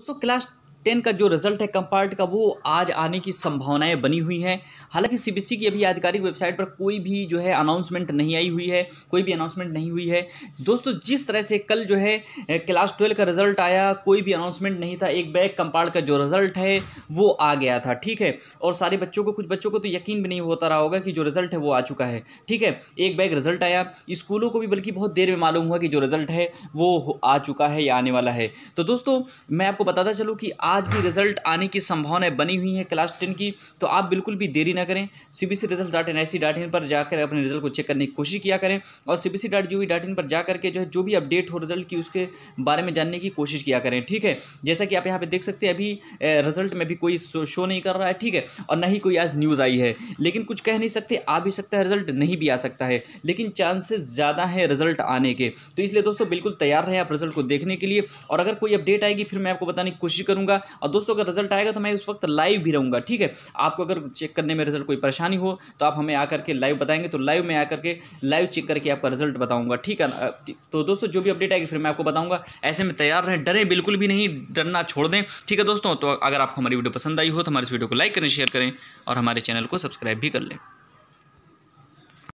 दोस्तों class ten का जो रिजल्ट है कंपार्ट का वो आज आने की संभावनाएं बनी हुई हैं हालांकि सीबीएसई की अभी आधिकारिक वेबसाइट पर कोई भी जो है अनाउंसमेंट नहीं आई हुई है कोई भी अनाउंसमेंट नहीं हुई है दोस्तों जिस तरह से कल जो है क्लास ट्वेल्व का रिजल्ट आया कोई भी अनाउंसमेंट नहीं था एक बैग कंपार्ट का जो रिजल्ट है वो आ गया था ठीक है और सारे बच्चों को कुछ बच्चों को तो यकीन भी नहीं होता रहा होगा कि जो रिजल्ट है वो आ चुका है ठीक है एक बैग रिजल्ट आया स्कूलों को भी बल्कि बहुत देर में मालूम हुआ कि जो रिजल्ट है वो आ चुका है या आने वाला है तो दोस्तों मैं आपको बताता चलूँ कि आज आज भी रिजल्ट आने की संभावनाएं बनी हुई हैं क्लास टेन की तो आप बिल्कुल भी देरी ना करें C B C result dot N I C dot in पर जाकर अपने रिजल्ट को चेक करने की कोशिश किया करें और C B C dot U V dot in पर जा करके जो है जो भी अपडेट हो रिजल्ट की उसके बारे में जानने की कोशिश किया करें ठीक है जैसा कि आप यहाँ पर देख सकते हैं अभी रिजल्ट में भी कोई शो नहीं कर रहा है ठीक है और ना ही कोई आज न्यूज़ आई है लेकिन कुछ कह नहीं सकते आ भी सकता है रिजल्ट नहीं भी आ सकता है लेकिन चांसेस ज़्यादा हैं रिजल्ट आने के तो इसलिए दोस्तों बिल्कुल तैयार रहें आप रिजल्ट को देखने के लिए और अगर कोई अपडेट आएगी फिर मैं आपको बताने की कोशिश करूंगा और दोस्तों अगर रिजल्ट आएगा तो मैं उस वक्त लाइव भी रहूँगा ठीक है आपको अगर चेक करने में रिजल्ट कोई परेशानी हो तो आप हमें आकर के लाइव बताएंगे तो लाइव में आकर के लाइव चेक करके आपका रिजल्ट बताऊँगा ठीक है तो दोस्तों जो भी अपडेट आएगी फिर मैं आपको बताऊँगा ऐसे में तैयार रहें डरें बिल्कुल भी नहीं डरना छोड़ दें ठीक है दोस्तों तो अगर आपको हमारी वीडियो पसंद आई हो तो हमारे इस वीडियो को लाइक करें शेयर करें और हमारे चैनल को सब्सक्राइब भी कर लें